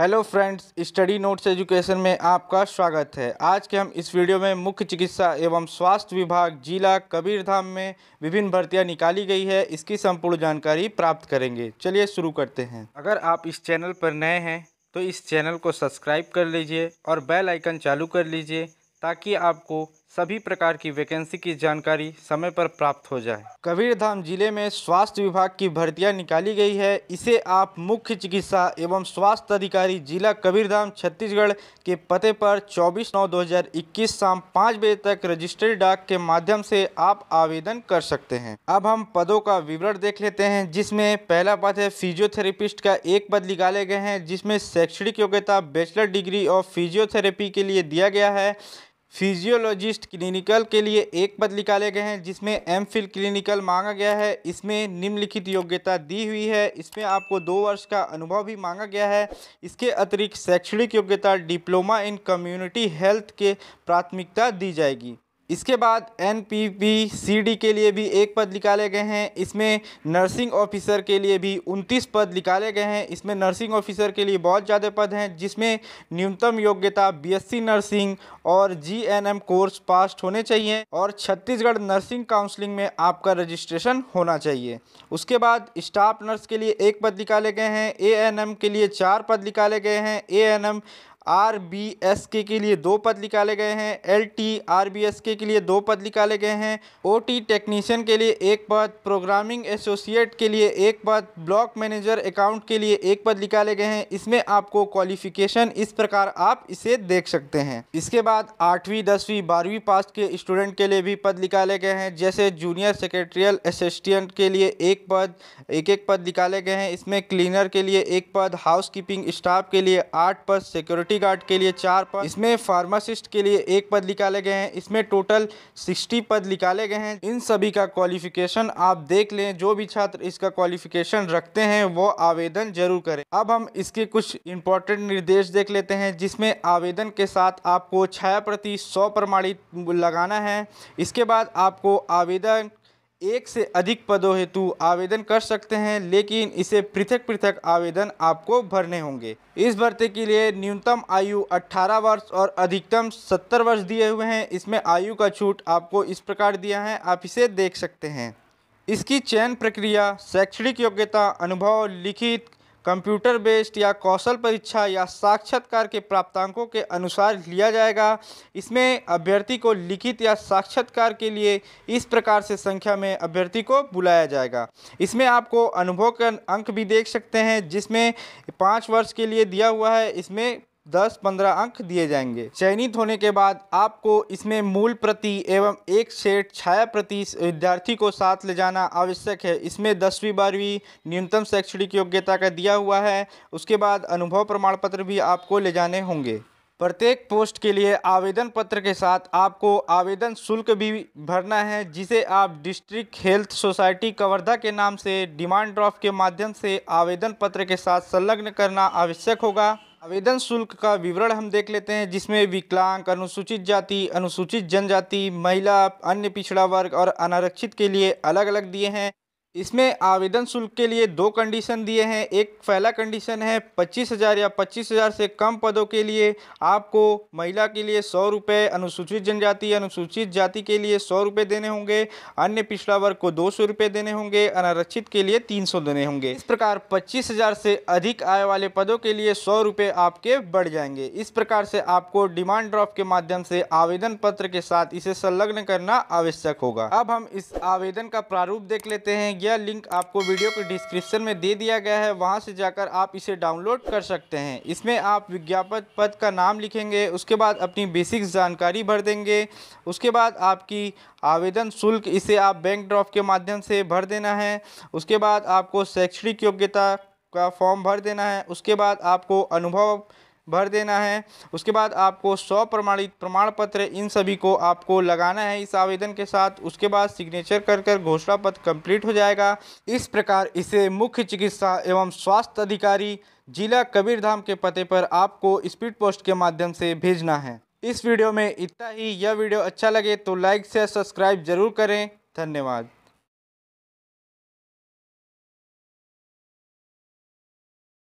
hello friends study notes education में आपका स्वागत है आज के हम इस वीडियो में मुख्य चिकित्सा एवं स्वास्थ्य विभाग जिला कबीरधाम में विभिन्न भर्तियां निकाली गई है इसकी संपूर्ण जानकारी प्राप्त करेंगे चलिए शुरू करते हैं अगर आप इस चैनल पर नए हैं तो इस चैनल को सब्सक्राइब कर लीजिए और बेल आइकन चालू कर लीजिए ताकि आपको सभी प्रकार की वैकेंसी की जानकारी समय पर प्राप्त हो जाए कबीरधाम जिले में स्वास्थ्य विभाग की भर्तियां निकाली गई है इसे आप मुख्य चिकित्सा एवं स्वास्थ्य अधिकारी जिला कबीरधाम छत्तीसगढ़ के पते पर 24 नौ 2021 शाम 5 बजे तक रजिस्टर्ड डाक के माध्यम से आप आवेदन कर सकते हैं अब हम पदों का विवरण देख लेते हैं जिसमें पहला पद है फिजियोथेरेपिस्ट का एक पद निकाले गए हैं जिसमें शैक्षणिक योग्यता बैचलर डिग्री और फिजियोथेरेपी के लिए दिया गया है फिजियोलॉजिस्ट क्लिनिकल के लिए एक पद निकाले गए हैं जिसमें एम फिल क्लिनिकल मांगा गया है इसमें निम्नलिखित योग्यता दी हुई है इसमें आपको दो वर्ष का अनुभव भी मांगा गया है इसके अतिरिक्त शैक्षणिक योग्यता डिप्लोमा इन कम्युनिटी हेल्थ के प्राथमिकता दी जाएगी इसके बाद N P P C D के लिए भी एक पद निकाले गए हैं इसमें नर्सिंग ऑफिसर के लिए भी उनतीस पद निकाले गए हैं इसमें नर्सिंग ऑफिसर के लिए बहुत ज़्यादा पद हैं जिसमें न्यूनतम योग्यता बीएससी नर्सिंग और जीएनएम कोर्स पास होने चाहिए और छत्तीसगढ़ नर्सिंग काउंसलिंग में आपका रजिस्ट्रेशन होना चाहिए उसके बाद स्टाफ नर्स के लिए एक पद निकाले गए हैं ए के लिए चार पद निकाले गए हैं ए आर बी एस के के लिए दो पद निकाले गए हैं L T R B S के के लिए दो पद निकाले गए हैं ओ टी टेक्नीशियन के लिए एक पद प्रोग्रामिंग एसोसिएट के लिए एक पद ब्लॉक मैनेजर अकाउंट के लिए एक पद निकाले गए हैं इसमें आपको क्वालिफिकेशन इस प्रकार आप इसे देख सकते हैं इसके बाद आठवीं दसवीं बारहवीं पास के स्टूडेंट के लिए भी पद निकाले गए हैं जैसे जूनियर सेक्रेटरियल असिस्टेंट के लिए एक पद एक एक पद निकाले गए हैं इसमें क्लीनर के लिए एक पद हाउस कीपिंग स्टाफ के लिए आठ पद सिक्योरिटी गार्ड के लिए चार पद इसमें फार्मासिस्ट के लिए एक पद निकाले गए हैं इसमें टोटल सिक्सटी पद निकाले गए हैं इन सभी का क्वालिफिकेशन आप देख लें जो भी छात्र इसका क्वालिफिकेशन रखते हैं वो आवेदन जरूर करें अब हम इसके कुछ इंपॉर्टेंट निर्देश देख लेते हैं जिसमें आवेदन के साथ आपको छाया प्रति सौ प्रमाणित लगाना है इसके बाद आपको आवेदन एक से अधिक पदों हेतु आवेदन कर सकते हैं लेकिन इसे पृथक पृथक आवेदन आपको भरने होंगे इस भर्ती के लिए न्यूनतम आयु 18 वर्ष और अधिकतम 70 वर्ष दिए हुए हैं इसमें आयु का छूट आपको इस प्रकार दिया है आप इसे देख सकते हैं इसकी चयन प्रक्रिया शैक्षणिक योग्यता अनुभव लिखित कंप्यूटर बेस्ड या कौशल परीक्षा या साक्षात्कार के प्राप्तांकों के अनुसार लिया जाएगा इसमें अभ्यर्थी को लिखित या साक्षात्कार के लिए इस प्रकार से संख्या में अभ्यर्थी को बुलाया जाएगा इसमें आपको अनुभव के अंक भी देख सकते हैं जिसमें पाँच वर्ष के लिए दिया हुआ है इसमें दस पंद्रह अंक दिए जाएंगे चयनित होने के बाद आपको इसमें मूल प्रति एवं एक सेट छाया प्रति विद्यार्थी को साथ ले जाना आवश्यक है इसमें दसवीं बारहवीं न्यूनतम शैक्षणिक योग्यता का दिया हुआ है उसके बाद अनुभव प्रमाण पत्र भी आपको ले जाने होंगे प्रत्येक पोस्ट के लिए आवेदन पत्र के साथ आपको आवेदन शुल्क भी भरना है जिसे आप डिस्ट्रिक्ट हेल्थ सोसाइटी कवर्धा के नाम से डिमांड ड्राफ्ट के माध्यम से आवेदन पत्र के साथ संलग्न करना आवश्यक होगा आवेदन शुल्क का विवरण हम देख लेते हैं जिसमें विकलांग अनुसूचित जाति अनुसूचित जनजाति महिला अन्य पिछड़ा वर्ग और अनारक्षित के लिए अलग अलग दिए हैं इसमें आवेदन शुल्क के लिए दो कंडीशन दिए हैं एक पहला कंडीशन है पच्चीस हज़ार या पच्चीस हज़ार से कम पदों के लिए आपको महिला के लिए सौ रुपये अनुसूचित जनजाति अनुसूचित जाति के लिए सौ रुपये देने होंगे अन्य पिछड़ा वर्ग को दो सौ रुपये देने होंगे अनारक्षित के लिए तीन सौ देने होंगे इस प्रकार पच्चीस हज़ार से अधिक आय वाले पदों के लिए सौ आपके बढ़ जाएंगे इस प्रकार से आपको डिमांड ड्राफ्ट के माध्यम से आवेदन पत्र के साथ इसे संलग्न करना आवश्यक होगा अब हम इस आवेदन का प्रारूप देख लेते हैं यह लिंक आपको वीडियो के डिस्क्रिप्शन में दे दिया गया है वहाँ से जाकर आप इसे डाउनलोड कर सकते हैं इसमें आप विज्ञापन पद का नाम लिखेंगे उसके बाद अपनी बेसिक जानकारी भर देंगे उसके बाद आपकी आवेदन शुल्क इसे आप बैंक ड्राफ्ट के माध्यम से भर देना है उसके बाद आपको शैक्षणिक योग्यता का फॉर्म भर देना है उसके बाद आपको अनुभव भर देना है उसके बाद आपको सौ प्रमाणित प्रमाण पत्र इन सभी को आपको लगाना है इस आवेदन के साथ उसके बाद सिग्नेचर कर कर घोषणा पत्र कंप्लीट हो जाएगा इस प्रकार इसे मुख्य चिकित्सा एवं स्वास्थ्य अधिकारी जिला कबीरधाम के पते पर आपको स्पीड पोस्ट के माध्यम से भेजना है इस वीडियो में इतना ही यह वीडियो अच्छा लगे तो लाइक शेयर सब्सक्राइब जरूर करें धन्यवाद